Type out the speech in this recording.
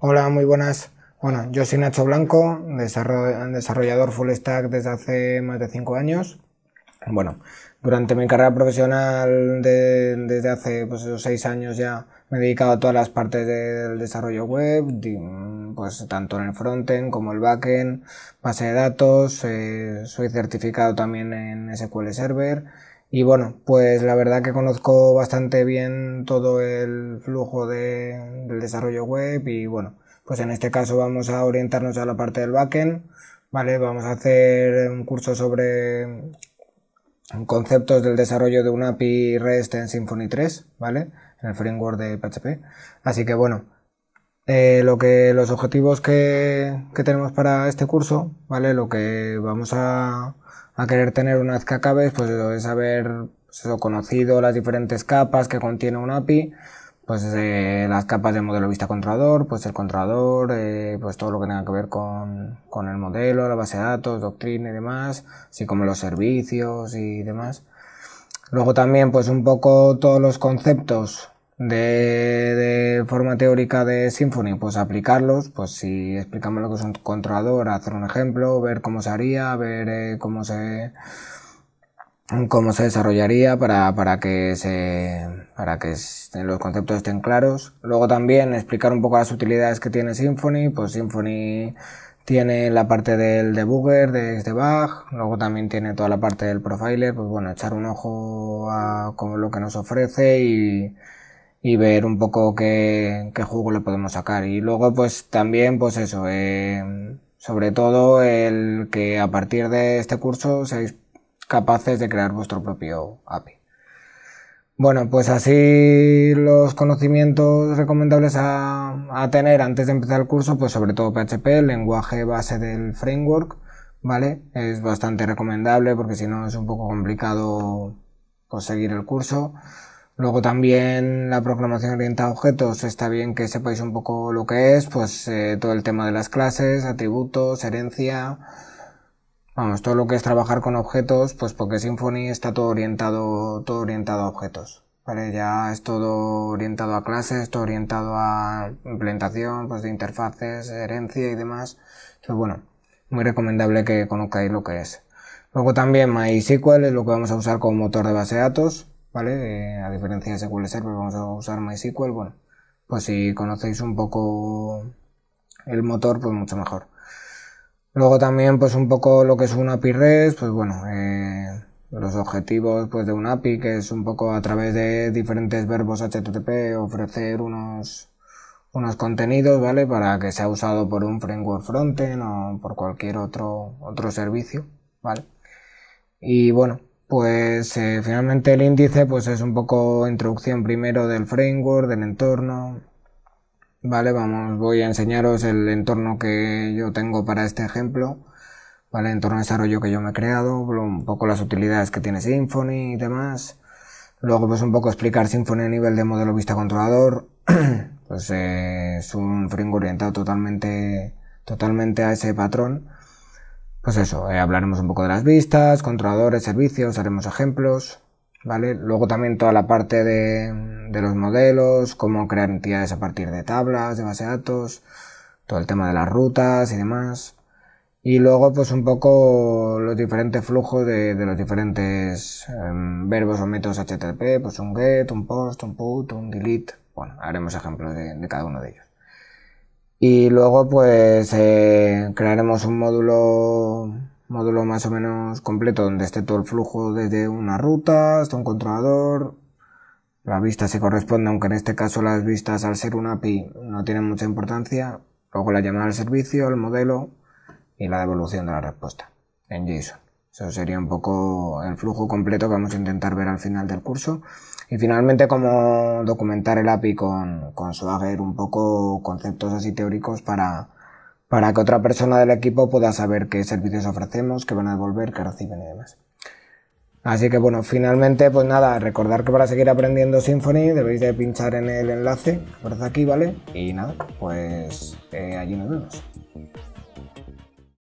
Hola, muy buenas. Bueno, yo soy Nacho Blanco, desarrollador full stack desde hace más de 5 años. Bueno, durante mi carrera profesional desde hace pues, 6 años ya me he dedicado a todas las partes del desarrollo web, pues tanto en el frontend como el backend, base de datos, eh, soy certificado también en SQL Server y bueno, pues la verdad que conozco bastante bien todo el flujo del desarrollo web y bueno, pues en este caso vamos a orientarnos a la parte del backend, ¿vale? Vamos a hacer un curso sobre conceptos del desarrollo de una API REST en Symfony 3, ¿vale? En el framework de PHP. Así que bueno, eh, lo que, los objetivos que, que, tenemos para este curso, ¿vale? Lo que vamos a, a querer tener una vez que acabes, pues es haber pues conocido las diferentes capas que contiene un API, pues eh, las capas de modelo vista controlador, pues el controlador, eh, pues todo lo que tenga que ver con, con, el modelo, la base de datos, doctrina y demás, así como los servicios y demás. Luego también pues un poco todos los conceptos de, forma teórica de Symfony, pues aplicarlos, pues si explicamos lo que es un controlador, hacer un ejemplo, ver cómo se haría, ver eh, cómo se cómo se desarrollaría para, que se para que los conceptos estén claros. Luego también explicar un poco las utilidades que tiene Symfony, pues Symfony tiene la parte del debugger, de debug luego también tiene toda la parte del profiler, pues bueno, echar un ojo a lo que nos ofrece y y ver un poco qué, qué jugo le podemos sacar. Y luego, pues también, pues eso, eh, sobre todo el que a partir de este curso seáis capaces de crear vuestro propio API. Bueno, pues así los conocimientos recomendables a, tener antes de empezar el curso, pues sobre todo PHP, el lenguaje base del framework, ¿vale? Es bastante recomendable porque si no es un poco complicado conseguir pues, el curso. Luego también la programación orientada a objetos, está bien que sepáis un poco lo que es, pues eh, todo el tema de las clases, atributos, herencia, vamos, todo lo que es trabajar con objetos, pues porque Symfony está todo orientado, todo orientado a objetos. Vale, ya es todo orientado a clases, todo orientado a implementación, pues de interfaces, herencia y demás. Entonces, bueno, muy recomendable que conozcáis lo que es. Luego también MySQL es lo que vamos a usar como motor de base de datos a diferencia de SQL Server vamos a usar MySQL, bueno, pues si conocéis un poco el motor, pues mucho mejor. Luego también, pues un poco lo que es un API REST, pues bueno, eh, los objetivos pues de un API, que es un poco a través de diferentes verbos HTTP ofrecer unos, unos contenidos, ¿vale? Para que sea usado por un framework frontend o por cualquier otro, otro servicio, ¿vale? Y bueno, pues eh, finalmente el índice pues es un poco introducción primero del framework, del entorno. Vale, vamos, voy a enseñaros el entorno que yo tengo para este ejemplo. Vale, el entorno de desarrollo que yo me he creado, un poco las utilidades que tiene Symfony y demás. Luego pues un poco explicar Symfony a nivel de modelo vista controlador. pues eh, es un framework orientado totalmente, totalmente a ese patrón pues eso, eh, hablaremos un poco de las vistas, controladores, servicios, haremos ejemplos, ¿vale? Luego también toda la parte de, los modelos, cómo crear entidades a partir de tablas, de base de datos, todo el tema de las rutas y demás. Y luego pues un poco los diferentes flujos de, los diferentes em, verbos o métodos HTTP, pues un get, un post, un put, un delete. Bueno, haremos ejemplos de cada uno de ellos. Y luego pues eh, crearemos un módulo, módulo más o menos completo donde esté todo el flujo desde una ruta hasta un controlador. La vista se corresponde, aunque en este caso las vistas al ser una API no tienen mucha importancia. Luego la llamada al servicio, el modelo y la devolución de la respuesta en JSON. Eso sería un poco el flujo completo que vamos a intentar ver al final del curso. Y finalmente, cómo documentar el API con, con Swagger, un poco conceptos así teóricos para, que otra persona del equipo pueda saber qué servicios ofrecemos, qué van a devolver, qué reciben y demás. Así que bueno, finalmente, pues nada, recordar que para seguir aprendiendo Symfony debéis de pinchar en el enlace por aquí, ¿vale? Y nada, pues eh, allí nos vemos.